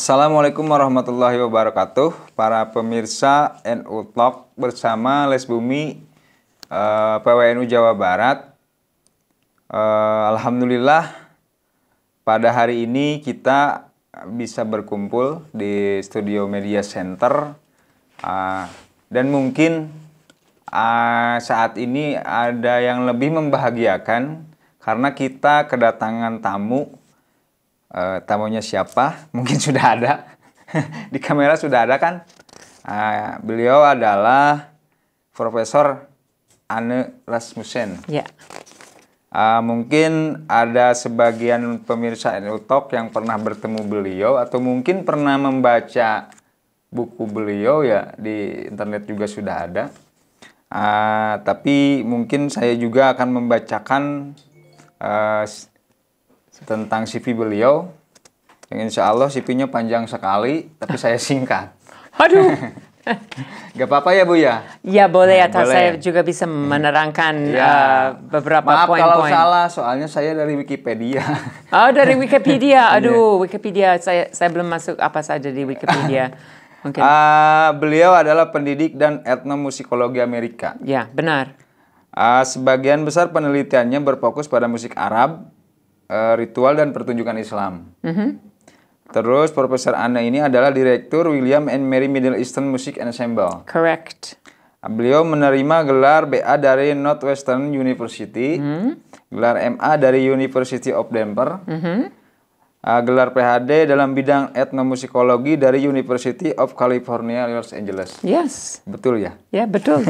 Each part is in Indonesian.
Assalamualaikum warahmatullahi wabarakatuh Para pemirsa NU Talk bersama Les Bumi eh, PWNU Jawa Barat eh, Alhamdulillah pada hari ini kita bisa berkumpul di Studio Media Center ah, Dan mungkin ah, saat ini ada yang lebih membahagiakan Karena kita kedatangan tamu uh, tamunya siapa mungkin sudah ada di kamera sudah ada kan uh, beliau adalah Profesor Anne Rasmussen ya uh, mungkin ada sebagian pemirsa Talk yang pernah bertemu beliau atau mungkin pernah membaca buku beliau ya di internet juga sudah ada uh, tapi mungkin saya juga akan membacakan uh, tentang CV beliau. Yang insya Allah CV-nya panjang sekali, tapi saya singkat. Aduh. Gak apa-apa ya Bu ya? Ya boleh ya, atau nah, boleh. saya juga bisa hmm. menerangkan ya. uh, beberapa poin-poin. Maaf point -point. kalau salah, soalnya saya dari Wikipedia. Oh dari Wikipedia, iya. aduh Wikipedia, saya, saya belum masuk apa saja di Wikipedia. Mungkin. Uh, beliau adalah pendidik dan etnomusikologi Amerika. Ya benar. Uh, sebagian besar penelitiannya berfokus pada musik Arab, Eh, ritual dan pertunjukan Islam. Mm -hmm. Terus Profesor Anna ini adalah Direktur William and Mary Middle Eastern Music Ensemble. Correct. Beliau menerima gelar BA dari Northwestern University, mm -hmm. gelar MA dari University of Denver, mm -hmm. gelar PhD dalam bidang etnomusikologi dari University of California Los Angeles. Yes. Betul ya? Ya yeah, betul.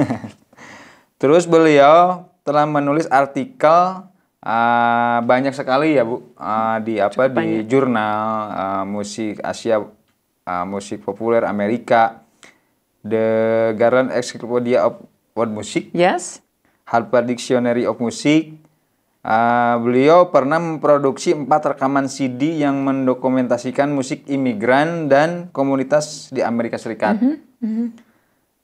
Terus beliau telah menulis artikel uh, banyak sekali ya bu uh, di apa Cukup di jurnal uh, musik Asia uh, musik populer Amerika The Garland Encyclopedia of World Music yes Harper Dictionary of Music Uh, beliau pernah memproduksi empat rekaman CD yang mendokumentasikan musik imigran dan komunitas di Amerika Serikat. Mm -hmm. Mm -hmm.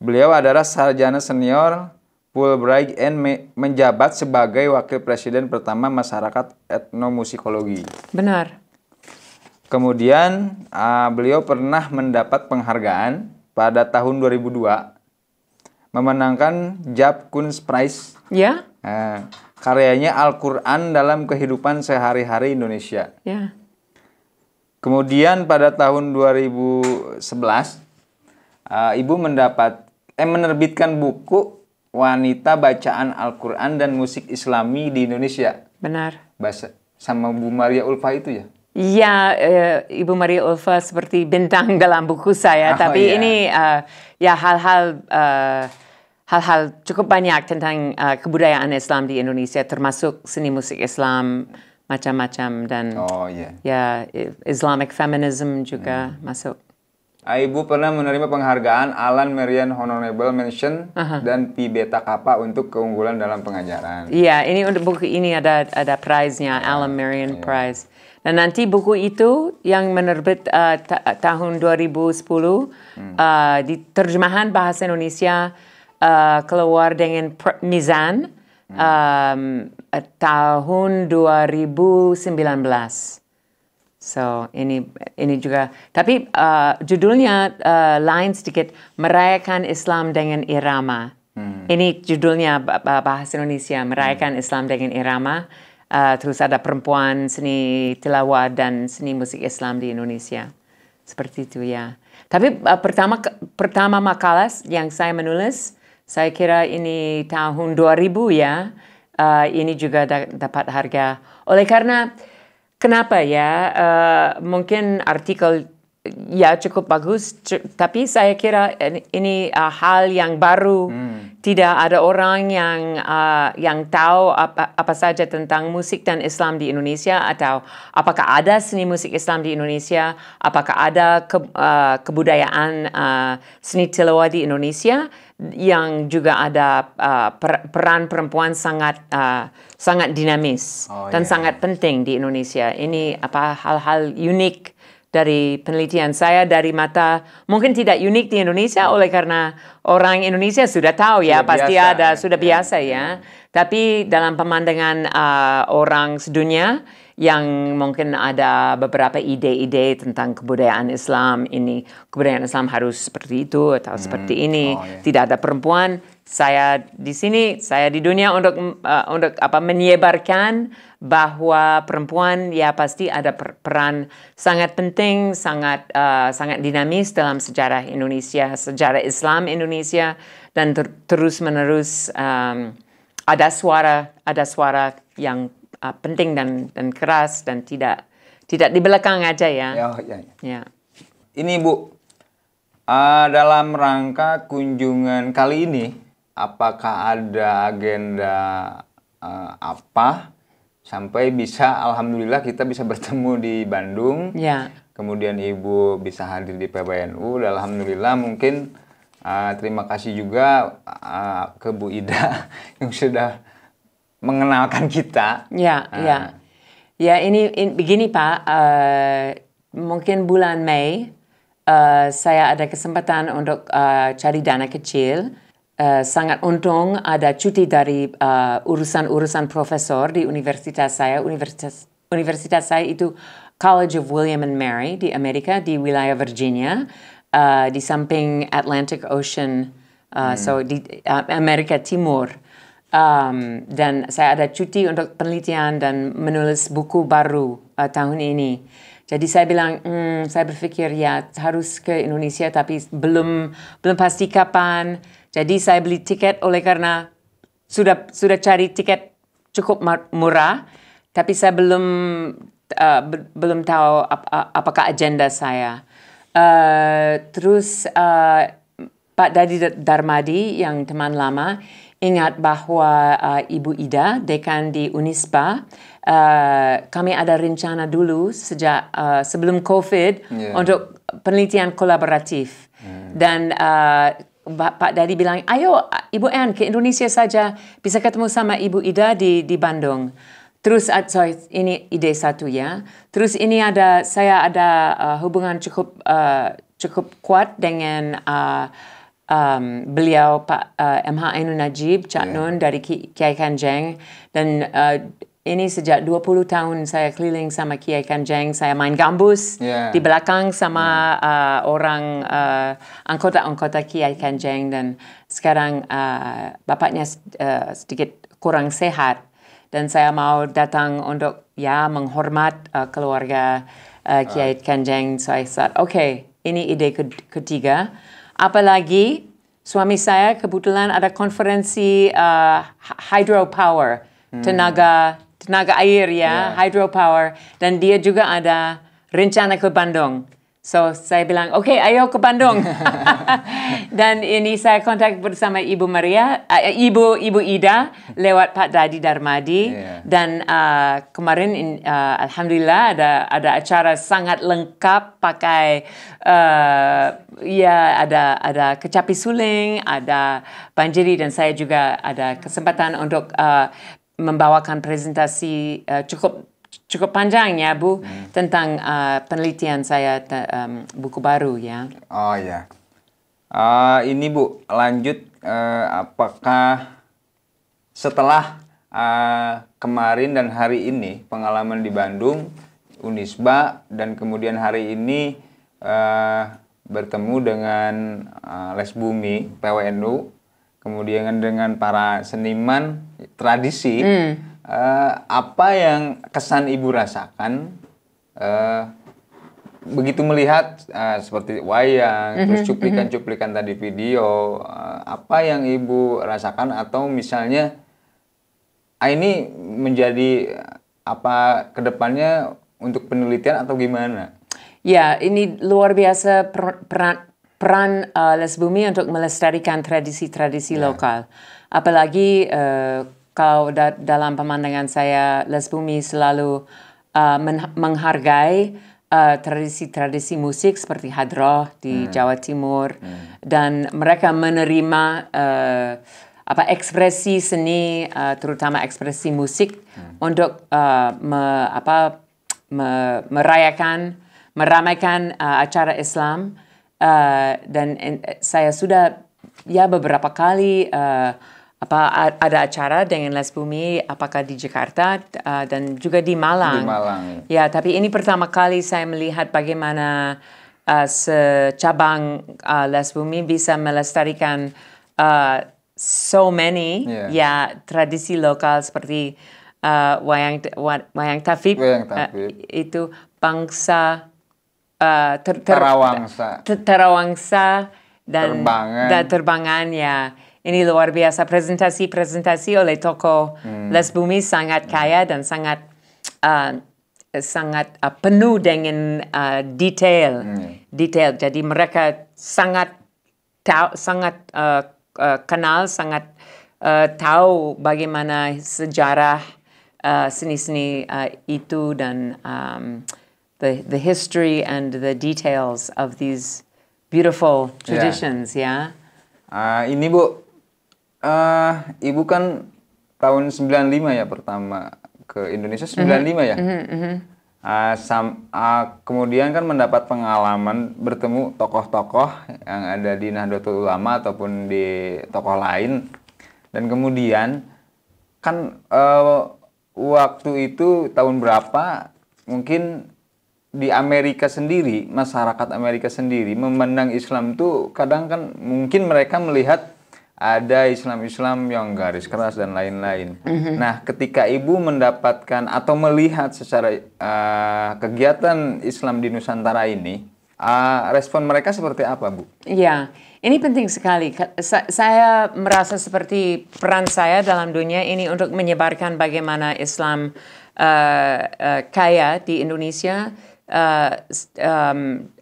Beliau adalah sarjana senior Fulbright and menjabat sebagai wakil presiden pertama masyarakat etnomusikologi. Benar. Kemudian uh, beliau pernah mendapat penghargaan pada tahun 2002 memenangkan Jab Kunz Prize. Ya. Uh, karyanya Al-Qur'an dalam kehidupan sehari-hari Indonesia. Ya. Kemudian pada tahun 2011 uh, ah, ibu mendapat eh menerbitkan buku wanita bacaan Al-Quran dan musik Islami di Indonesia. Benar. Bahasa sama Bu Maria Ulfa itu ya? Iya, uh, Ibu Maria Ulfa seperti bintang dalam buku saya. Oh, Tapi yeah. ini uh, ya hal-hal hal eh, hal-hal cukup banyak tentang uh, kebudayaan Islam di Indonesia, termasuk seni musik Islam macam-macam dan oh, yeah. ya Islamic feminism juga hmm. masuk. Ah, ibu pernah menerima penghargaan Alan Merian Honorable Mention -huh. dan Pi Beta Kappa untuk keunggulan dalam pengajaran. Iya, ini untuk buku ini ada ada prize-nya ah, Alan Merian iya. Prize. Dan nanti buku itu yang menerbit uh, ta tahun 2010 hmm. uh, di terjemahan bahasa Indonesia uh, keluar dengan Mizan hmm. um, tahun 2019. So ini ini juga. Tapi uh, judulnya uh, lain sedikit merayakan Islam dengan irama. Hmm. Ini judulnya bahasa Indonesia merayakan hmm. Islam dengan irama. Uh, terus ada perempuan seni tilawah dan seni musik Islam di Indonesia. Seperti itu ya. Tapi uh, pertama pertama makalah yang saya menulis, saya kira ini tahun 2000 ya. Uh, ini juga da dapat harga. Oleh karena Kenapa ya? Uh, mungkin artikel ya cukup bagus. Tapi saya kira ini uh, hal yang baru. Hmm. Tidak ada orang yang uh, yang tahu apa, apa saja tentang musik dan Islam di Indonesia atau apakah ada seni musik Islam di Indonesia? Apakah ada ke, uh, kebudayaan uh, seni tilawa di Indonesia yang juga ada uh, per, peran perempuan sangat uh, sangat dinamis oh, dan yeah. sangat penting di Indonesia. Ini apa hal-hal unik dari penelitian saya dari mata mungkin tidak unik di Indonesia oleh karena orang Indonesia sudah tahu ya sudah pasti biasa. ada ya. sudah ya. biasa ya. Tapi dalam pemandangan uh, orang sedunia yang mungkin ada beberapa ide-ide tentang kebudayaan Islam ini kebudayaan Islam harus seperti itu atau hmm. seperti ini oh, yeah. tidak ada perempuan saya di sini, saya di dunia untuk uh, untuk apa menyebarkan bahwa perempuan ya pasti ada per peran sangat penting, sangat uh, sangat dinamis dalam sejarah Indonesia, sejarah Islam Indonesia dan ter terus menerus um, ada suara ada suara yang uh, penting dan dan keras dan tidak tidak di belakang aja ya. Ya, ya, ya. ya. Ini Bu, uh, dalam rangka kunjungan kali ini apakah ada agenda uh, apa sampai bisa alhamdulillah kita bisa bertemu di Bandung. Ya. Kemudian Ibu bisa hadir di PBNU dan alhamdulillah mungkin uh, terima kasih juga uh, ke Bu Ida yang sudah mengenalkan kita. Ya, uh. ya. Ya, ini, in, begini Pak, uh, mungkin bulan Mei uh, saya ada kesempatan untuk uh, cari dana kecil Eh, sangat untung ada cuti dari eh, urusan-urusan uh, profesor di universitas saya. Universitas, universitas saya itu College of William and Mary di Amerika, di wilayah Virginia, uh, di samping Atlantic Ocean, uh, hmm. so di uh, Amerika Timur. Um, dan saya ada cuti untuk penelitian dan menulis buku baru uh, tahun ini. Jadi saya bilang, hmm, saya berpikir ya harus ke Indonesia tapi belum belum pasti kapan. Jadi saya beli tiket oleh karena sudah sudah cari tiket cukup murah, tapi saya belum uh, be belum tahu ap apakah agenda saya. Uh, terus uh, Pak Dadi Darmadi yang teman lama ingat bahwa uh, Ibu Ida dekan di Unispa uh, kami ada rencana dulu sejak uh, sebelum COVID yeah. untuk penelitian kolaboratif hmm. dan uh, Pak Dadi bilang, ayo Ibu Anne ke Indonesia saja, bisa ketemu sama Ibu Ida di, di Bandung. Terus, sorry, ini ide satu ya. Terus ini ada, saya ada uh, hubungan cukup uh, cukup kuat dengan uh, um, beliau Pak uh, MH Ainun Najib, Cak yeah. Nun dari Kiai Kanjeng. Dan uh, ini sejak 20 tahun saya keliling sama Kiai Kanjeng, saya main gambus yeah. di belakang sama yeah. uh, orang uh, anggota-anggota Kiai Kanjeng dan sekarang uh, bapaknya uh, sedikit kurang sehat dan saya mau datang untuk ya menghormat uh, keluarga uh, Kiai uh. Kanjeng. So I thought, oke, okay, ini ide ketiga. Apalagi suami saya kebetulan ada konferensi uh, hydropower, hmm. tenaga tenaga air ya, yeah. hydropower. Dan dia juga ada rencana ke Bandung. So saya bilang, oke okay, ayo ke Bandung. Dan ini saya kontak bersama Ibu Maria, uh, Ibu Ibu Ida lewat Pak Dadi Darmadi. Yeah. Dan uh, kemarin in, uh, alhamdulillah ada ada acara sangat lengkap pakai uh, ya ada ada kecapi suling, ada banjiri dan saya juga ada kesempatan untuk uh, membawakan presentasi uh, cukup cukup panjang ya Bu hmm. tentang uh, penelitian saya um, buku baru ya. Oh ya. Uh, ini Bu lanjut uh, apakah setelah uh, kemarin dan hari ini pengalaman di Bandung Unisba dan kemudian hari ini uh, bertemu dengan uh, Les Bumi PWNU kemudian dengan para seniman tradisi, hmm. uh, apa yang kesan ibu rasakan uh, begitu melihat uh, seperti wayang, mm -hmm, terus hmm, cuplikan-cuplikan mm -hmm. tadi video, uh, apa yang ibu rasakan atau misalnya ah, ini menjadi apa kedepannya untuk penelitian atau gimana? Ya, ini luar biasa peran, peran uh, Les untuk melestarikan tradisi-tradisi yeah. lokal. Apalagi uh, kalau da dalam pemandangan saya, Les Bumi selalu uh, menghargai eh, tradisi-tradisi uh, musik seperti hadroh di hmm. Jawa Timur hmm. dan mereka menerima uh, apa ekspresi seni uh, terutama ekspresi musik hmm. untuk uh, me, apa me, merayakan meramaikan uh, acara Islam uh, dan saya sudah ya beberapa kali uh, apa ada acara dengan Les Bumi apakah di Jakarta uh, dan juga di Malang. Di Malang. Ya, tapi ini pertama kali saya melihat bagaimana uh, secabang uh, Les Bumi bisa melestarikan uh, so many yeah. ya tradisi lokal seperti uh, wayang wayang tafib, Uh, itu bangsa uh, ter, ter, terawangsa ter, terawangsa dan terbangan. dan terbangan ya ini luar biasa presentasi presentasi oleh tokoh hmm. Les Bumi sangat hmm. kaya dan sangat uh, sangat uh, penuh dengan uh, detail hmm. detail jadi mereka sangat tahu sangat uh, uh, kenal sangat uh, tahu bagaimana sejarah uh, seni-seni uh, uh, itu dan um, the the history and the details of these beautiful traditions ya yeah. yeah. uh, ini bu uh, ibu kan tahun 95 ya pertama ke Indonesia 95 mm -hmm. ya. Mm -hmm. uh, sam, uh, kemudian kan mendapat pengalaman bertemu tokoh-tokoh yang ada di Nahdlatul Ulama ataupun di tokoh lain dan kemudian kan uh, waktu itu tahun berapa mungkin di Amerika sendiri masyarakat Amerika sendiri memandang Islam tuh kadang kan mungkin mereka melihat ada Islam-Islam yang garis keras dan lain-lain. Mm-hmm. Nah, ketika ibu mendapatkan atau melihat secara uh, kegiatan Islam di Nusantara ini, uh, respon mereka seperti apa, Bu? Iya, ini penting sekali. saya merasa seperti peran saya dalam dunia ini untuk menyebarkan bagaimana Islam uh, uh, kaya di Indonesia uh, um,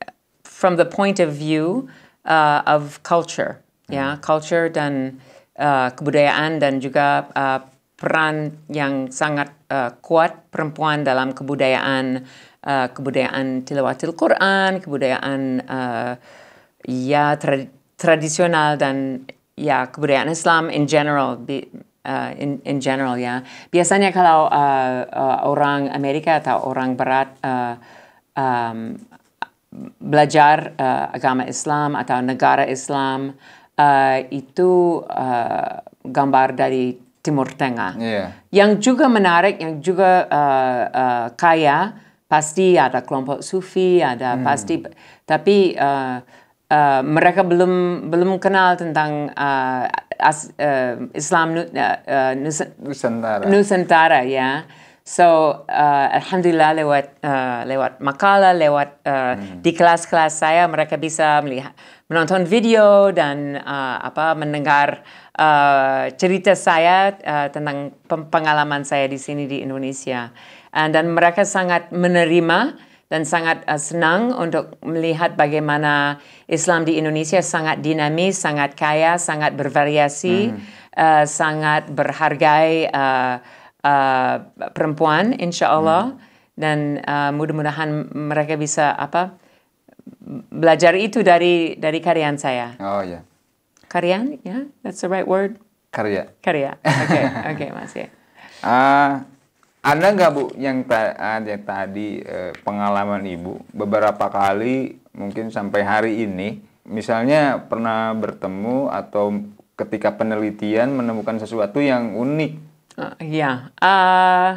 from the point of view uh, of culture ya culture dan uh, kebudayaan dan juga uh, peran yang sangat uh, kuat perempuan dalam kebudayaan uh, kebudayaan tilawatil Quran, kebudayaan uh, ya tra tradisional dan ya kebudayaan Islam in general di, uh, in, in general ya. Biasanya kalau uh, uh, orang Amerika atau orang barat uh, um, belajar uh, agama Islam atau negara Islam uh, itu uh, gambar dari Timur Tengah. Yeah. Yang juga menarik, yang juga uh, uh, kaya, pasti ada kelompok Sufi, ada hmm. pasti, tapi uh, uh, mereka belum belum kenal tentang uh, as, uh, Islam uh, uh, Nusantara. Nusantara ya. So uh, alhamdulillah lewat uh, lewat makalah, lewat uh, hmm. di kelas-kelas saya mereka bisa melihat menonton video dan uh, apa mendengar uh, cerita saya uh, tentang pengalaman saya di sini di Indonesia. And, uh, dan mereka sangat menerima dan sangat uh, senang untuk melihat bagaimana Islam di Indonesia sangat dinamis, sangat kaya, sangat bervariasi, hmm. uh, sangat berhargai uh, uh, perempuan insya Allah hmm. dan uh, mudah-mudahan mereka bisa apa belajar itu dari dari karyan saya. Oh ya. Yeah. Karyan, ya, yeah? that's the right word. Karya. Karya. Oke, okay. oke okay, masih. Uh, ada nggak bu yang, ta yang tadi uh, pengalaman ibu beberapa kali mungkin sampai hari ini misalnya pernah bertemu atau ketika penelitian menemukan sesuatu yang unik Uh, ya, uh,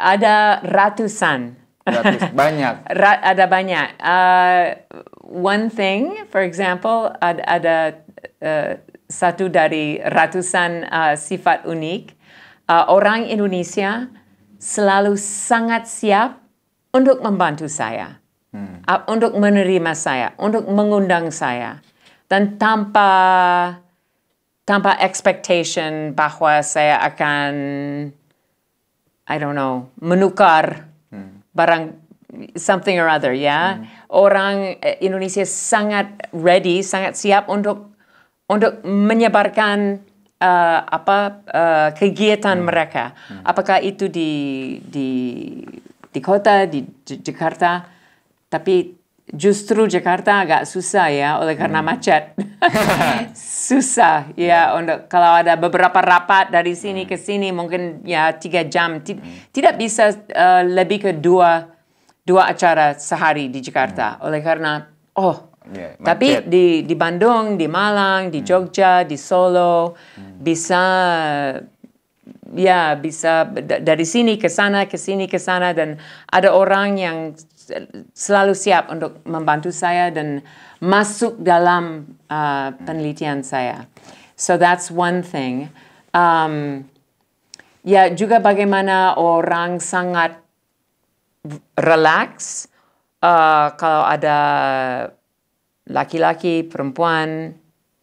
ada ratusan. Ratus, banyak. Ra ada banyak. Uh, one thing, for example, ada, ada uh, eh, satu dari ratusan uh, sifat unik. Uh, orang Indonesia selalu sangat siap untuk membantu saya, hmm. uh, untuk menerima saya, untuk mengundang saya, dan tanpa tanpa expectation bahwa saya akan I don't know menukar hmm. barang something or other ya. Hmm. Orang eh, Indonesia sangat ready, sangat siap untuk untuk menyebarkan uh, apa uh, kegiatan hmm. mereka. Hmm. Apakah itu di di di kota di di Jakarta tapi justru Jakarta agak susah ya oleh karena hmm. macet. susah ya, ya untuk kalau ada beberapa rapat dari sini hmm. ke sini mungkin ya tiga jam ti hmm. tidak bisa uh, lebih ke dua dua acara sehari di Jakarta hmm. oleh karena oh yeah, tapi di di Bandung, di Malang, di hmm. Jogja, di Solo hmm. bisa ya bisa dari sini ke sana ke sini ke sana dan ada orang yang selalu siap untuk membantu saya dan masuk dalam uh, penelitian saya. So that's one thing. Um, ya juga bagaimana orang sangat relax uh, kalau ada laki-laki, perempuan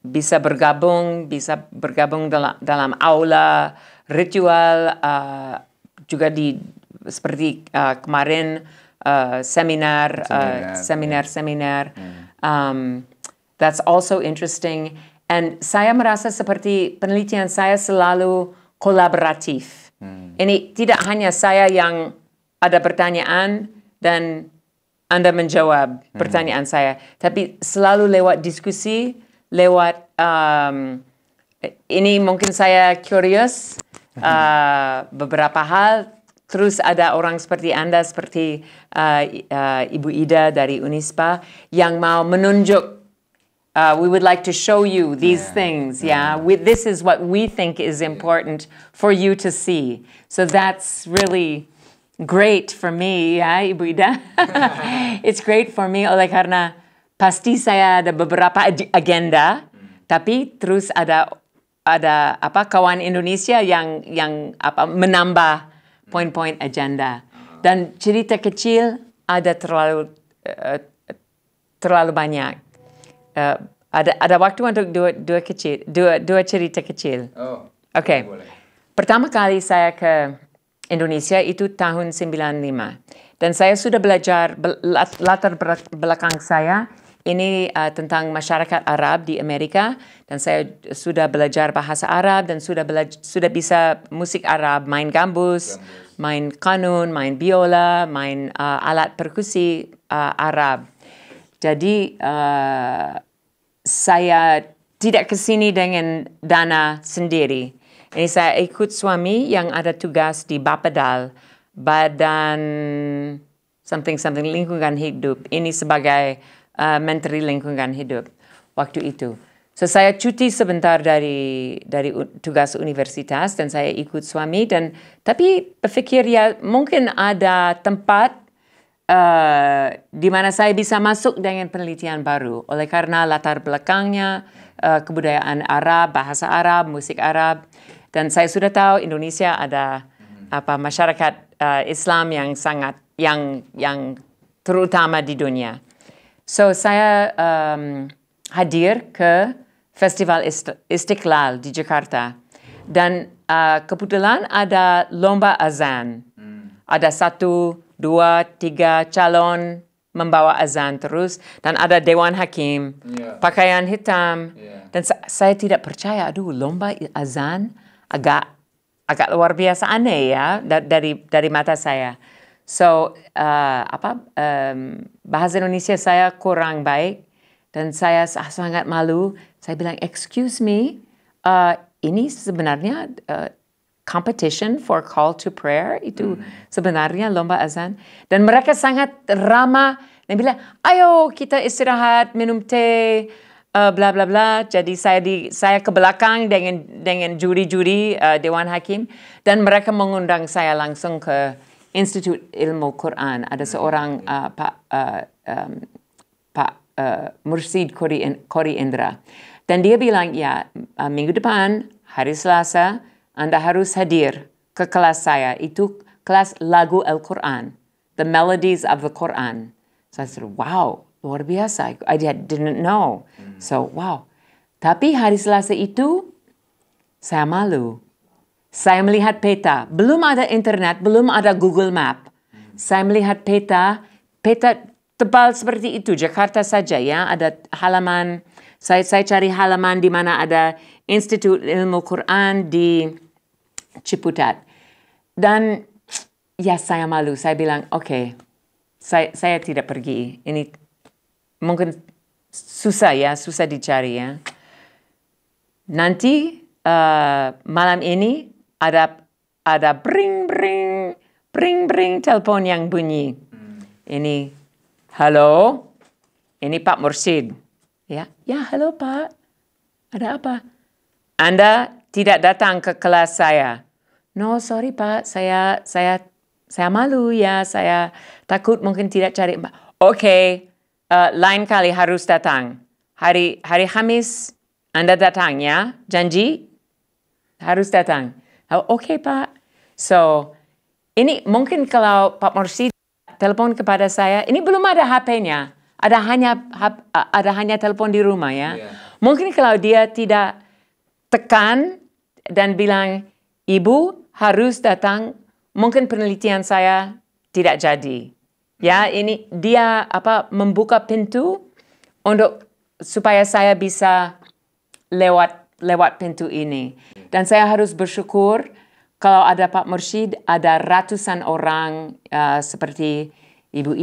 bisa bergabung, bisa bergabung dalam, dalam aula ritual uh, juga di seperti uh, kemarin seminar, uh, seminar, uh, seminar, yeah. seminar. Mm. Um, that's also interesting. And saya merasa seperti penelitian saya selalu kolaboratif. Mm. Ini tidak hanya saya yang ada pertanyaan dan anda menjawab mm. pertanyaan saya, tapi selalu lewat diskusi, lewat um, ini mungkin saya curious uh, beberapa hal, Terus ada orang seperti Anda, seperti uh, uh, Ibu Ida dari Unispa yang mau menunjuk Uh, we would like to show you these yeah. things. Yeah, yeah. We, this is what we think is important for you to see. So that's really great for me, ya Ibu Ida. It's great for me oleh karena pasti saya ada beberapa agenda, hmm. tapi terus ada ada apa kawan Indonesia yang yang apa menambah Mm. poin-poin agenda. Dan cerita kecil ada terlalu uh, terlalu banyak. Uh, ada ada waktu untuk dua dua kecil dua dua cerita kecil. Oh. Oke. Pertama kali saya ke Indonesia itu tahun 95 dan saya sudah belajar latar belakang saya ini uh, tentang masyarakat Arab di Amerika dan saya sudah belajar bahasa Arab dan sudah sudah bisa musik Arab, main gambus, gambus. main kanun, main biola, main uh, alat perkusi uh, Arab. Jadi uh, saya tidak ke sini dengan dana sendiri. Ini saya ikut suami yang ada tugas di Bapedal, Badan something something lingkungan hidup. Ini sebagai Uh, menteri Lingkungan Hidup waktu itu. So saya cuti sebentar dari dari tugas universitas dan saya ikut suami dan tapi berpikir ya mungkin ada tempat uh, di mana saya bisa masuk dengan penelitian baru oleh karena latar belakangnya uh, kebudayaan Arab, bahasa Arab, musik Arab dan saya sudah tahu Indonesia ada hmm. apa masyarakat uh, Islam yang sangat yang yang terutama di dunia. So saya um, hadir ke Festival Istiqlal di Jakarta dan uh, kebetulan ada lomba azan. Hmm. Ada satu, dua, tiga calon membawa azan terus dan ada dewan hakim yeah. pakaian hitam yeah. dan sa saya tidak percaya aduh lomba azan agak agak luar biasa aneh ya dari dari mata saya So uh, apa um, bahasa Indonesia saya kurang baik dan saya sangat malu. Saya bilang, excuse me, uh, ini sebenarnya uh, competition for call to prayer itu hmm. sebenarnya lomba azan dan mereka sangat ramah dan bilang ayo kita istirahat minum teh uh, bla bla bla jadi saya di saya ke belakang dengan dengan juri-juri uh, dewan hakim dan mereka mengundang saya langsung ke Institut Ilmu Quran ada hmm. seorang iya. uh, Pak uh, um, Pak uh, Mursid Kori, Indra dan dia bilang ya uh, minggu depan hari Selasa Anda harus hadir ke kelas saya itu kelas lagu Al-Quran The Melodies of the Quran so I said wow luar biasa I didn't know hmm. so wow tapi hari Selasa itu saya malu saya melihat peta, belum ada internet, belum ada Google Map. Saya melihat peta, peta tebal seperti itu, Jakarta saja ya, ada halaman, saya, saya cari halaman di mana ada Institut Ilmu Quran di Ciputat. Dan ya saya malu, saya bilang oke, okay, saya, saya tidak pergi, ini mungkin susah ya, susah dicari ya. Nanti uh, malam ini ada ada bring bring bring bring telepon yang bunyi. Hmm. Ini halo, ini Pak Mursid. Ya, ya halo Pak. Ada apa? Anda tidak datang ke kelas saya. No, sorry Pak, saya saya saya malu ya, saya takut mungkin tidak cari. Oke, okay, uh, eh, lain kali harus datang. Hari hari Kamis Anda datang ya, janji harus datang. Oh, Oke Pak. So ini mungkin kalau Pak Morsi telepon kepada saya, ini belum ada HP-nya. Ada hanya eh, ada hanya telepon di rumah ya. Yeah. Mungkin kalau dia tidak tekan dan bilang, "Ibu harus datang." Mungkin penelitian saya tidak jadi. Ya, hmm. ini dia apa membuka pintu untuk supaya saya bisa lewat lewat pintu ini. Dan saya harus bersyukur kalau ada Pak Mursyid, ada ratusan orang uh, seperti Ibu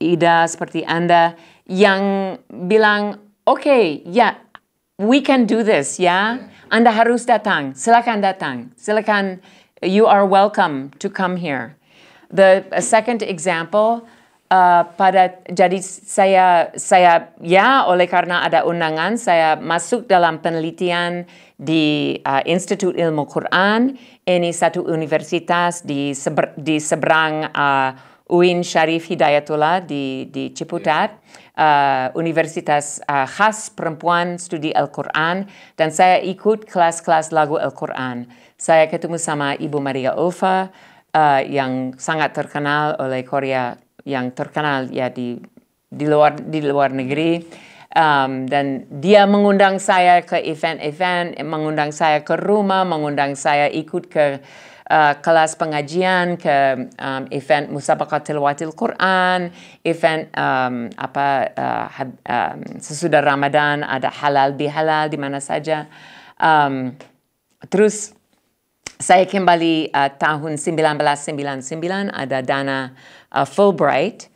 Ida, seperti Anda, yang bilang, oke, okay, ya, yeah, we can do this, ya. Yeah? Anda harus datang, silakan datang, silakan, you are welcome to come here. The second example, uh, pada jadi saya saya ya oleh karena ada undangan saya masuk dalam penelitian di uh, Institut Ilmu Quran ini satu universitas di seber, di seberang uh, UIN Syarif Hidayatullah di di Ciputat uh, universitas uh, khas perempuan studi Al-Qur'an dan saya ikut kelas-kelas lagu Al-Qur'an. Saya ketemu sama Ibu Maria Ulfa uh, yang sangat terkenal oleh Korea yang terkenal ya di di luar di luar negeri um, dan dia mengundang saya ke event-event, mengundang saya ke rumah, mengundang saya ikut ke uh, kelas pengajian ke um, event musabaqah tilawatil Quran, event um, apa uh, had, um, sesudah Ramadan ada halal bihalal di mana saja. Um, terus saya kembali uh, tahun 1999 ada dana uh, Fulbright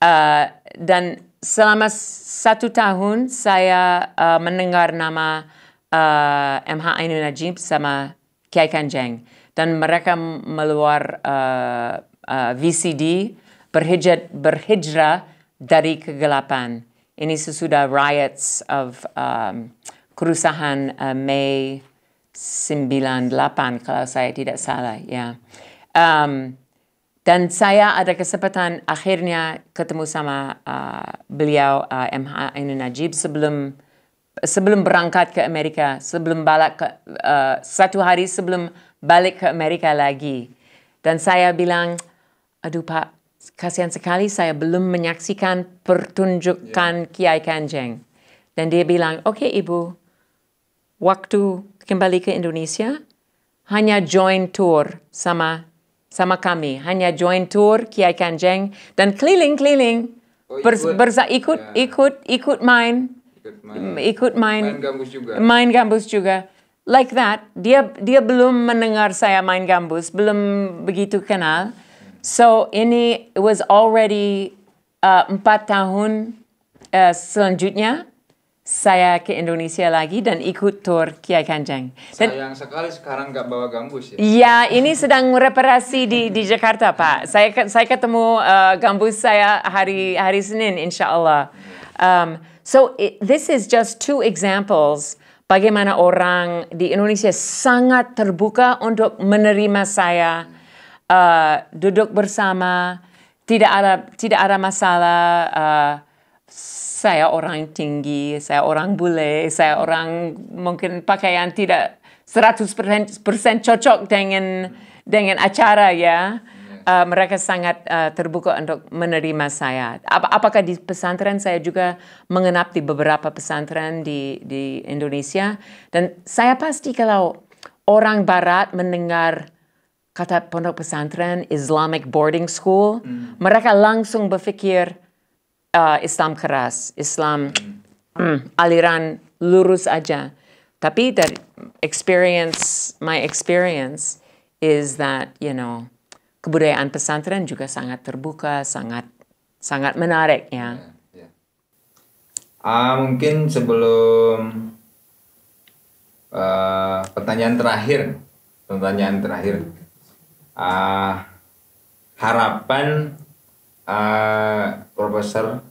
uh, dan selama satu tahun saya uh, mendengar nama uh, MH Ainun Najib sama Kiai Kanjeng dan mereka meluar uh, uh, VCD berhijrah, berhijrah dari kegelapan. Ini sesudah riots of um, kerusahan uh, Mei 98 kalau saya tidak salah ya. Um, dan saya ada kesempatan akhirnya ketemu sama uh, beliau uh, eh, MH Ainun Najib sebelum sebelum berangkat ke Amerika, sebelum balik ke, uh, satu hari sebelum balik ke Amerika lagi. Dan saya bilang, aduh Pak, kasihan sekali saya belum menyaksikan pertunjukan yeah. Kiai Kanjeng. Dan dia bilang, oke okay, Ibu, waktu kembali ke Indonesia, hanya join tour sama sama kami, hanya join tour Kiai Kanjeng dan keliling-keliling oh, ikut, ikut ya. ikut ikut main ikut main main, main gambus juga juga like that dia dia belum mendengar saya main gambus belum begitu kenal so ini it was already uh, empat tahun uh, selanjutnya saya ke Indonesia lagi dan ikut tour Kiai Kanjeng. Dan, Sayang sekali sekarang nggak bawa gambus ya. Iya, ini sedang reparasi di di Jakarta Pak. Saya saya ketemu uh, gambus saya hari hari Senin Insya Allah. Um, so it, this is just two examples bagaimana orang di Indonesia sangat terbuka untuk menerima saya uh, duduk bersama, tidak ada tidak ada masalah. Uh, saya orang tinggi, saya orang bule, saya orang mungkin pakaian tidak 100% cocok dengan dengan acara ya. Uh, mereka sangat uh, terbuka untuk menerima saya. Ap apakah di pesantren saya juga mengenap di beberapa pesantren di di Indonesia dan saya pasti kalau orang barat mendengar kata pondok pesantren Islamic boarding school, mm. mereka langsung berpikir uh, Islam keras, Islam mm, aliran lurus aja. Tapi dari experience, my experience is that you know kebudayaan pesantren juga sangat terbuka, sangat sangat menarik ya. Yeah, yeah. Uh, mungkin sebelum uh, pertanyaan terakhir, pertanyaan terakhir, uh, harapan uh, profesor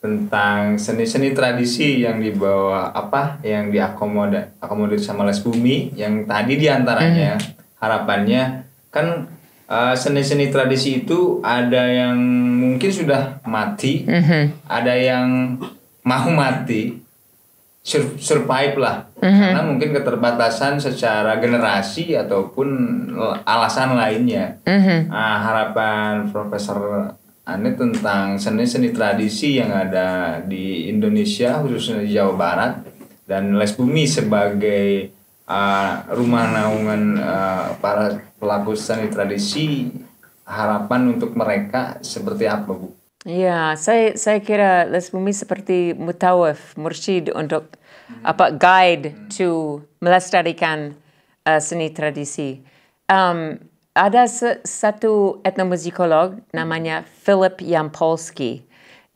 tentang seni-seni tradisi yang dibawa apa yang diakomoda akomodir sama les bumi yang tadi diantaranya hmm. harapannya kan e, seni-seni uh, tradisi itu ada yang mungkin sudah mati, hmm ada yang mau mati, sur- survive lah, hmm karena mungkin keterbatasan secara generasi ataupun alasan lainnya. hmm uh, harapan Profesor aneh tentang seni-seni tradisi yang ada di Indonesia khususnya di Jawa Barat dan Les Bumi sebagai uh, rumah naungan uh, para pelaku seni tradisi harapan untuk mereka seperti apa Bu? Ya, saya saya kira Les Bumi seperti mutawaf, mursyid untuk hmm. apa guide hmm. to melestarikan uh, seni tradisi. Um, ada satu etnomusikolog namanya Philip Jampolski.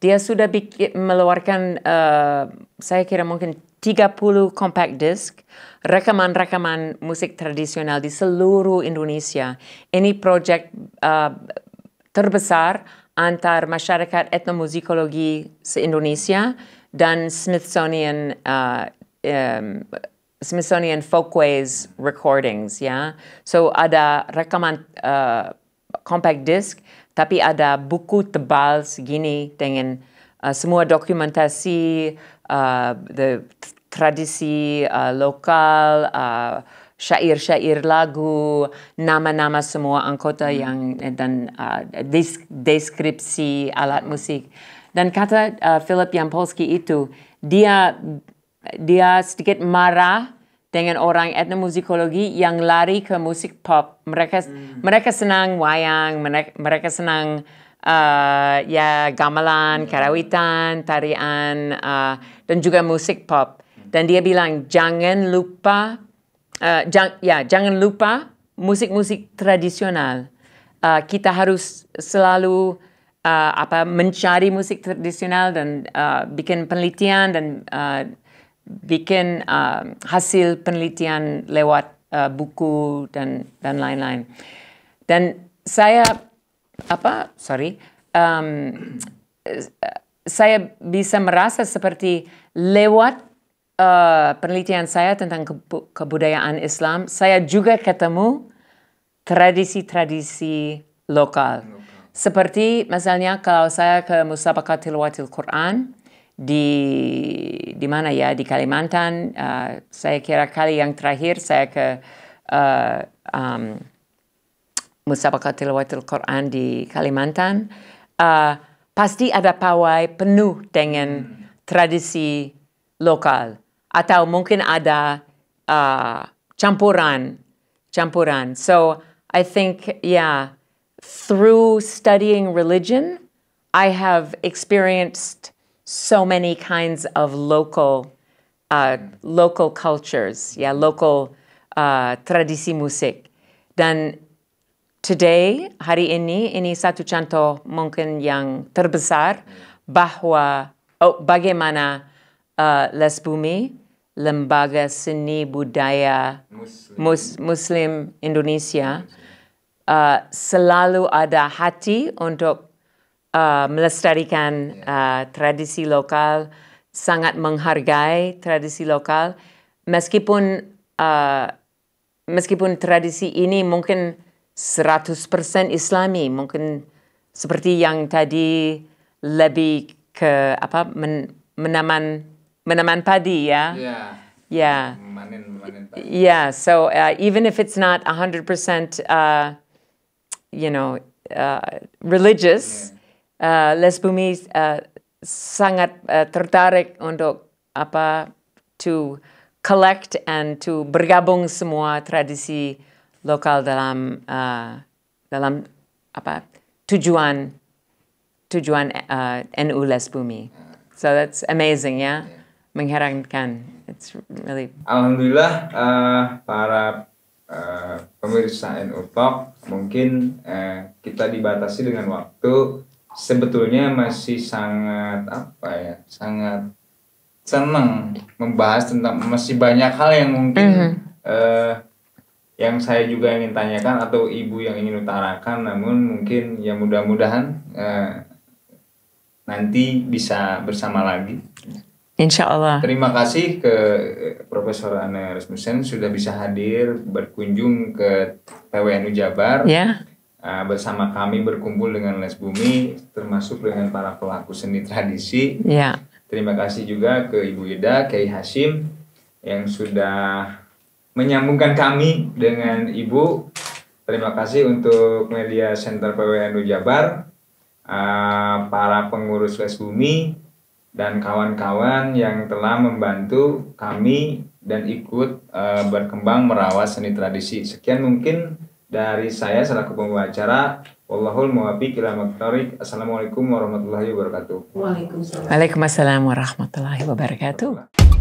Dia sudah bikin, meluarkan, uh, saya kira mungkin 30 compact disc, rekaman-rekaman musik tradisional di seluruh Indonesia. Ini proyek uh, eh, terbesar antar masyarakat etnomusikologi se-Indonesia dan Smithsonian uh, um, Smithsonian Folkways recordings ya. So ada rekaman uh, compact disc, tapi ada buku tebal segini dengan uh, semua dokumentasi uh, the tradisi uh, lokal, syair syair-syair lagu, nama-nama semua anggota hmm. yang dan uh, deskripsi alat musik. Dan kata uh, Philip Yampolsky itu, dia dia sedikit marah dengan orang etnomusikologi yang lari ke musik pop. Mereka hmm. mereka senang wayang, mereka, mereka senang uh, ya gamelan, hmm. karawitan, tarian uh, dan juga musik pop. Dan dia bilang jangan lupa uh, jang, ya jangan lupa musik-musik tradisional. Uh, kita harus selalu uh, apa mencari musik tradisional dan uh, bikin penelitian dan uh, bikin uh, hasil penelitian lewat uh, buku dan dan lain-lain. Dan saya apa sorry um, saya bisa merasa seperti lewat uh, penelitian saya tentang kebudayaan Islam, saya juga ketemu tradisi-tradisi lokal. Seperti misalnya kalau saya ke Musabakat Tilawatil Quran, di di mana ya di Kalimantan. Uh, saya kira kali yang terakhir saya ke uh, um, Musabaqatil Quran di Kalimantan. Uh, pasti ada pawai penuh dengan tradisi lokal atau mungkin ada uh, campuran campuran so i think yeah through studying religion i have experienced so many kinds of local uh, local cultures, yeah, local uh, tradisi musik. Dan today, hari ini, ini satu contoh mungkin yang terbesar bahwa oh, bagaimana uh, Les Bumi, lembaga seni budaya Muslim, mus, Muslim Indonesia, uh, selalu ada hati untuk uh, melestarikan ya. uh, tradisi lokal, sangat menghargai tradisi lokal, meskipun uh, meskipun tradisi ini mungkin 100% Islami, mungkin seperti yang tadi lebih ke apa men, menaman menaman padi ya. Yeah. Yeah. Yeah. So uh, even if it's not a hundred percent uh, you know, uh, religious, yeah. Eh, Les Bumi uh, sangat uh, tertarik untuk apa to collect and to bergabung semua tradisi lokal dalam uh, dalam apa tujuan tujuan uh, NU Les Bumi. So that's amazing ya. yeah. Mengherankan. It's really Alhamdulillah uh, para uh, pemirsa NU Talk mungkin uh, kita dibatasi dengan waktu sebetulnya masih sangat apa ya sangat senang membahas tentang masih banyak hal yang mungkin mm -hmm. uh, yang saya juga ingin tanyakan atau ibu yang ingin utarakan namun mungkin ya mudah-mudahan uh, nanti bisa bersama lagi Insya Allah. Terima kasih ke eh, Profesor Ana Rasmussen sudah bisa hadir berkunjung ke PWNU Jabar. Ya uh, bersama kami berkumpul dengan Les Bumi termasuk dengan para pelaku seni tradisi. Ya. Terima kasih juga ke Ibu Ida, Kiai Hashim yang sudah menyambungkan kami dengan Ibu. Terima kasih untuk Media Center PWNU Jabar, uh, para pengurus Les Bumi dan kawan-kawan yang telah membantu kami dan ikut uh, berkembang merawat seni tradisi. Sekian mungkin dari saya selaku pembawa acara, wallahul muwaffiq ila Assalamualaikum warahmatullahi wabarakatuh. Waalaikumsalam. Waalaikumsalam warahmatullahi wabarakatuh.